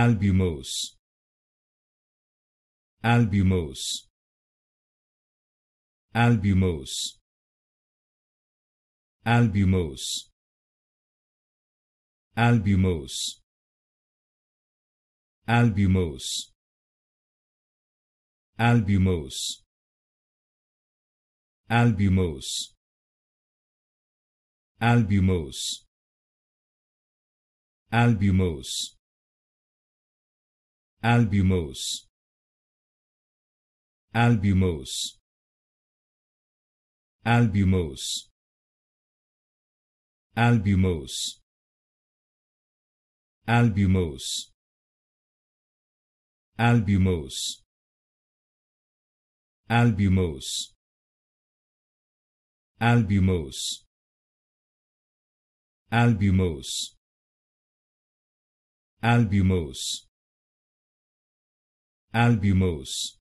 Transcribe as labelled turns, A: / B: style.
A: Albumose Albumose Albumose Albumose Albumose Albumose Albumose Albumose Albumose Albumose Albumose Albumose Albumose Albumose Albumose Albumose Albumose Albumose Albumose Albumose Albumos